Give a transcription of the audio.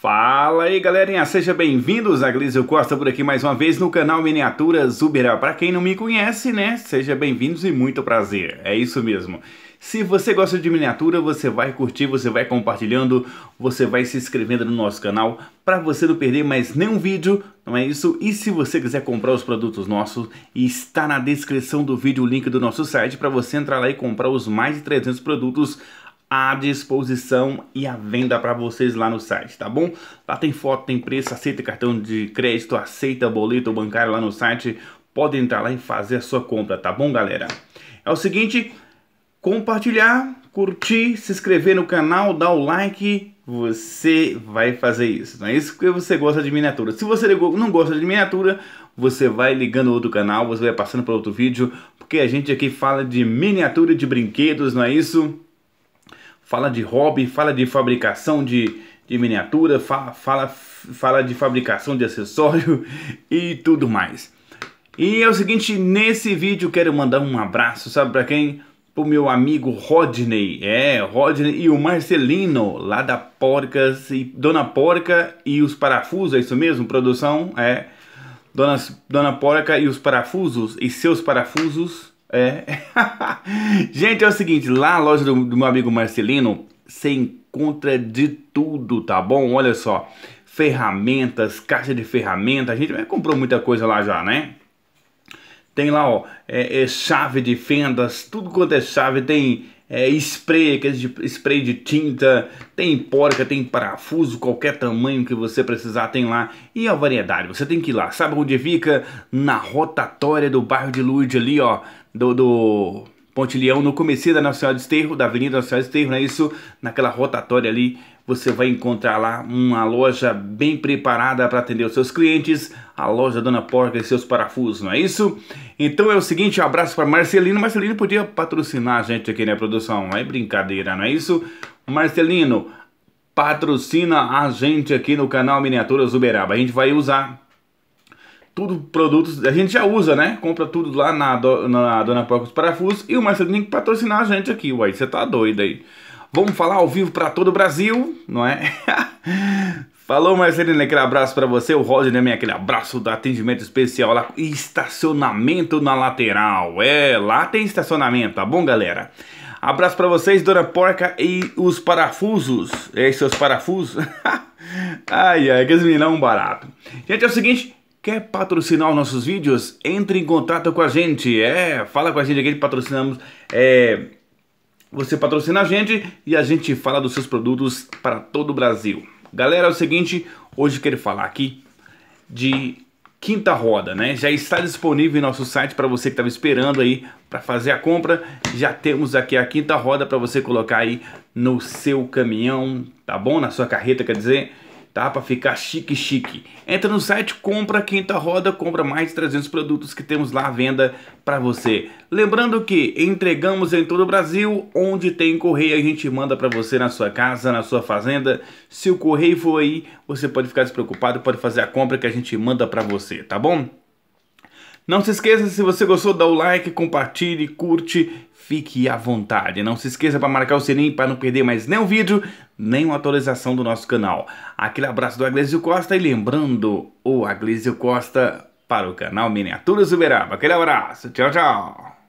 Fala aí galerinha, sejam bem-vindos, Aglísio Costa por aqui mais uma vez no canal Miniaturas Uberá. Para quem não me conhece, né, seja bem-vindos e muito prazer, é isso mesmo. Se você gosta de miniatura, você vai curtir, você vai compartilhando, você vai se inscrevendo no nosso canal para você não perder mais nenhum vídeo, não é isso? E se você quiser comprar os produtos nossos, está na descrição do vídeo o link do nosso site para você entrar lá e comprar os mais de 300 produtos à disposição e à venda para vocês lá no site, tá bom? Lá tem foto, tem preço, aceita cartão de crédito, aceita boleto bancário lá no site. Pode entrar lá e fazer a sua compra, tá bom, galera? É o seguinte, compartilhar, curtir, se inscrever no canal, dar o like, você vai fazer isso. Não é isso que você gosta de miniatura. Se você não gosta de miniatura, você vai ligando outro canal, você vai passando para outro vídeo, porque a gente aqui fala de miniatura de brinquedos, não é isso? fala de hobby, fala de fabricação de, de miniatura, fala fala, fala de fabricação de acessório e tudo mais. E é o seguinte, nesse vídeo quero mandar um abraço, sabe para quem? Pro meu amigo Rodney, é, Rodney e o Marcelino, lá da Porcas, e Dona Porca e os Parafusos, é isso mesmo? Produção, é, Dona, Dona Porca e os Parafusos, e seus Parafusos, é. gente, é o seguinte, lá na loja do, do meu amigo Marcelino, você encontra de tudo, tá bom? Olha só, ferramentas, caixa de ferramentas a gente comprou muita coisa lá já, né? Tem lá, ó, é, é chave de fendas, tudo quanto é chave, tem é, spray, aqueles de, spray de tinta, tem porca, tem parafuso, qualquer tamanho que você precisar tem lá. E a variedade, você tem que ir lá. Sabe onde fica? Na rotatória do bairro de Lourdes ali, ó, do, do Pontilhão, no começo da Nacional de Esterro, da Avenida Nacional de Esterro, é Isso, naquela rotatória ali, você vai encontrar lá uma loja bem preparada para atender os seus clientes, a loja Dona Porca e seus parafusos, não é isso? Então é o seguinte, um abraço para Marcelino. Marcelino podia patrocinar a gente aqui na né, produção, não é brincadeira, não é isso? Marcelino, patrocina a gente aqui no canal Miniaturas Uberaba. A gente vai usar tudo produtos, a gente já usa, né? Compra tudo lá na, do, na Dona Porcos Parafusos e o Marcelo tem que patrocinar a gente aqui, uai, você tá doido aí. Vamos falar ao vivo para todo o Brasil, não é? Falou, Marcelino, aquele abraço para você. O Roger também, aquele abraço do atendimento especial lá. Estacionamento na lateral. É, lá tem estacionamento, tá bom, galera? Abraço para vocês, Dona Porca e os parafusos. É, seus parafusos. ai, ai, que esminão é barato. Gente, é o seguinte, Quer patrocinar os nossos vídeos? Entre em contato com a gente. É, fala com a gente aqui, patrocinamos. É, você patrocina a gente e a gente fala dos seus produtos para todo o Brasil. Galera, é o seguinte, hoje eu quero falar aqui de quinta roda, né? Já está disponível em nosso site para você que estava esperando aí para fazer a compra. Já temos aqui a quinta roda para você colocar aí no seu caminhão, tá bom? Na sua carreta, quer dizer tá? Para ficar chique chique. Entra no site, compra quinta roda, compra mais de 300 produtos que temos lá à venda para você. Lembrando que entregamos em todo o Brasil, onde tem correio a gente manda para você na sua casa, na sua fazenda. Se o correio for aí, você pode ficar despreocupado, pode fazer a compra que a gente manda para você, tá bom? Não se esqueça, se você gostou, dá o like, compartilhe, curte, fique à vontade. Não se esqueça para marcar o sininho para não perder mais nenhum vídeo, nenhuma atualização do nosso canal. Aquele abraço do Aglesio Costa e lembrando, o Aglesio Costa para o canal Miniaturas Uberaba. Aquele abraço, tchau, tchau!